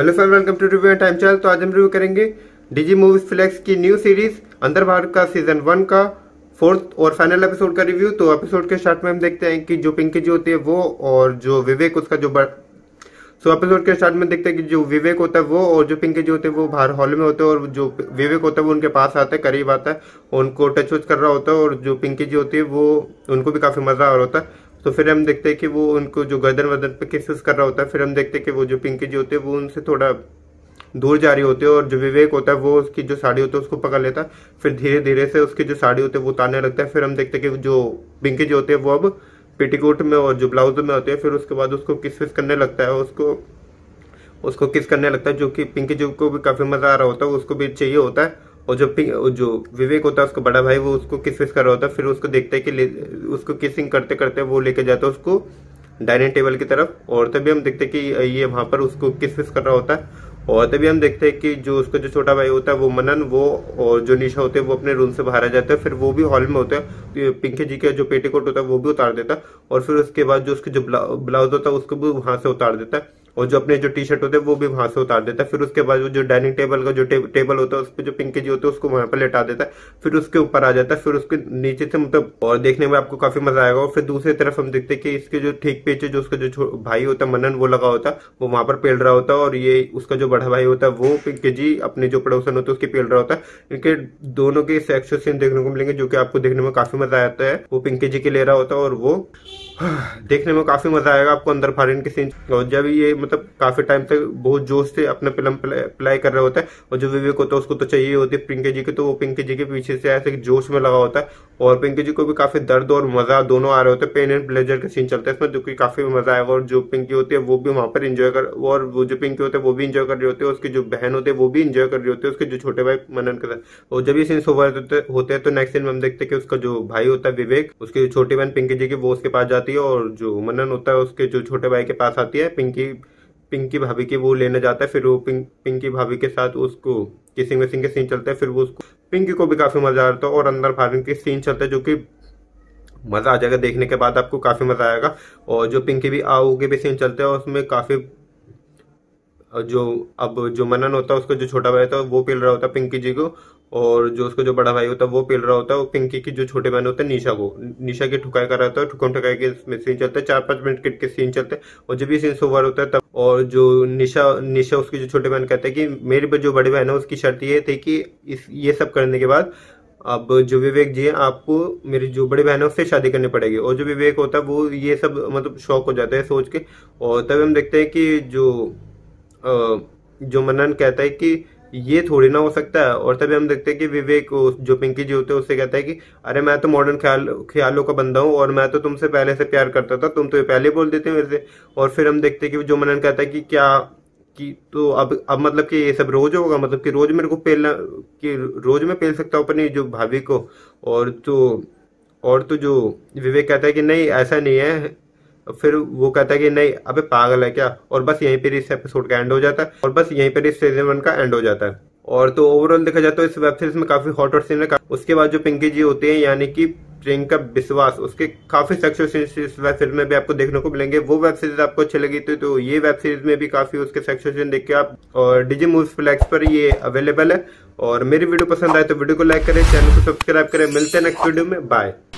hello friend welcome to review time channel तो आज हम रिव्यू करेंगे डीजी मूवीज फ्लेक्स की न्यू सीरीज अंदर भारत का सीजन वन का फोर्थ और फाइनल एपिसोड का रिव्यू तो एपिसोड के स्टार्ट में हम देखते हैं कि जो पिंकी जी होती है वो और जो विवेक उसका जो बर... सो so, एपिसोड के स्टार्ट में देखते हैं कि जो विवेक होता है वो और जो पिंकी जी होते हैं वो बाहर हॉल में होते हैं और जो विवेक होता है वो उनके पास आता है करीब आता है उनको टच वच कर रहा होता है और जो पिंकी जी होती है वो उनको भी काफ़ी मज़ा आ रहा होता है तो फिर हम देखते हैं कि वो उनको जो गर्दन वर्दन पे किसेस कर रहा होता है फिर हम देखते हैं कि वो जो पिंकी जी होते हैं वो उनसे थोड़ा दूर जा रही होती है और जो विवेक होता है वो उसकी जो साड़ी होती है उसको पकड़ लेता है फिर धीरे धीरे से उसकी जो साड़ी होती है वो उतारने लगता है फिर हम देखते हैं कि जो पिंकी जी होते हैं वो अब पेटीकोट में और जो ब्लाउज में होते हैं फिर उसके बाद उसको किस विस करने लगता है उसको उसको किस करने लगता है जो कि पिंकी जी को भी काफ़ी मज़ा आ रहा होता है उसको भी चाहिए होता है और जो जो विवेक होता है उसका बड़ा भाई वो उसको किस कर रहा होता है फिर उसको देखता है कि उसको किसिंग करते करते वो लेके जाता है उसको डाइनिंग टेबल की तरफ और तभी हम देखते हैं कि ये वहां पर उसको किस किस कर रहा होता है और तभी हम देखते हैं कि जो उसका जो छोटा भाई होता है वो मनन वो और जो निशा होते हैं वो अपने रूम से बाहर आ जाता है फिर वो भी हॉल में होता है तो पिंकी जी का जो पेटीकोट होता है वो भी उतार देता है और फिर उसके बाद जो उसके जो ब्लाउज होता है उसको भी वहां से उतार देता है और जो अपने जो टी शर्ट होते हैं वो भी वहां से उतार देता है फिर उसके बाद जो डाइनिंग टेबल का जो टेब, टेबल होता है उस पर जो पिंकी जी होते है उसको वहां पर लेटा देता है फिर उसके ऊपर आ जाता है फिर उसके नीचे से मतलब और देखने में आपको काफी मजा आएगा और फिर दूसरी तरफ हम देखते हैं कि इसके जो ठीक पीछे जो उसका जो भाई होता है मनन वो लगा होता है वो वहां पर पेल रहा होता है और ये उसका जो बड़ा भाई होता है वो पिंकी जी अपने जो पड़ोसन होता है उसके पेल रहा होता है इनके दोनों के सेक्शन सीन देखने को मिलेंगे जो कि आपको देखने में काफी मजा आता है वो पिंकी जी के ले रहा होता है और वो देखने में काफी मजा आएगा आपको अंदर फारिन के सीन और जब ये मतलब काफी टाइम तक बहुत जोश से अपने फिल्म अप्लाई कर रहे होता है और जो विवेक होता है उसको तो चाहिए होती है पिंके जी की तो वो पिंके जी के पीछे से ऐसे जोश में लगा होता है और पिंकी जी को भी काफी दर्द और मजा दोनों आ रहे होते हैं पेन एंड प्लेजर के सीन चलते हैं इसमें जो कि काफी मजा आएगा और जो पिंकी होती है वो भी वहां पर इंजॉय कर और वो जो पिंकी होते हैं वो भी इंजॉय कर रही होती है उसकी जो बहन होती है वो भी इंजॉय कर रही होती है उसके जो छोटे भाई मनन के साथ और जब ये सीन ओवर होते हैं तो नेक्स्ट सीन में हम देखते हैं कि उसका जो भाई होता है विवेक उसकी जो छोटी बहन पिंकी जी की वो उसके पास जाती है और जो मनन होता है उसके जो छोटे भाई के पास आती है पिंकी पिंकी भाभी की वो लेने जाता है फिर वो पिंक पिंकी भाभी के साथ उसको किसिंग वसिंग के सीन चलते हैं फिर वो उसको पिंकी को भी काफी मजा आ रहा था और अंदर फायरिंग के सीन चलते जो कि मजा आ जाएगा देखने के बाद आपको काफी मजा आएगा और जो पिंकी भी के भी सीन चलते हैं उसमें काफी जो अब जो मनन होता है उसका जो छोटा भाई होता है वो पील रहा होता है पिंकी जी को और जो उसका जो बड़ा भाई होता है वो पील रहा होता है पिंकी की जो छोटे बहन होते हैं निशा को निशा की ठुकाई कर रहा होता है ठुकन ठुकाई के सीन चलते हैं चार पांच मिनट के सीन चलते हैं और जब भी सीन सोवर होता है तब और जो निशा निशा उसकी जो छोटे बहन कहते हैं कि मेरे पर जो बड़े बहन है उसकी शर्त ये थी कि इस ये सब करने के बाद अब जो विवेक जी है आपको मेरी जो बड़ी बहन है उससे शादी करनी पड़ेगी और जो विवेक होता है वो ये सब मतलब शौक हो जाता है सोच के और तब हम देखते हैं कि जो जो मनन कहता है कि ये थोड़ी ना हो सकता है और तभी हम देखते हैं कि विवेक जो पिंकी जी होते हैं उससे कहता है कि अरे मैं तो मॉडर्न ख्याल ख्यालों का बंदा हूँ और मैं तो तुमसे पहले से प्यार करता था तुम तो ये पहले बोल देते मेरे से और फिर हम देखते हैं कि जो मनन कहता है कि क्या कि तो अब अब मतलब कि ये सब रोज होगा मतलब कि रोज मेरे को पेलना कि रोज मैं पेल सकता हूँ अपनी जो भाभी को और तो और तो जो विवेक कहता है कि नहीं ऐसा नहीं है फिर वो कहता है कि नहीं अबे पागल है क्या और बस यहीं पर इस एपिसोड का एंड हो जाता है और बस यहीं पर इस सीजन वन का एंड हो जाता है और तो ओवरऑल देखा जाता तो है इस वेब सीरीज में काफी हॉट और सीन है उसके बाद जो पिंकी जी होते हैं यानी कि प्रियंका विश्वास उसके काफी सेक्शन इस वेब सीरीज में भी आपको देखने को मिलेंगे वो वेब सीरीज आपको अच्छी लगी थी तो, तो ये वेब सीरीज में भी काफी उसके सेक्शन देख के आप और डिजी मूव फ्लैक्स पर ये अवेलेबल है और मेरी वीडियो पसंद आए तो वीडियो को लाइक करें चैनल को सब्सक्राइब करें मिलते हैं नेक्स्ट वीडियो में बाय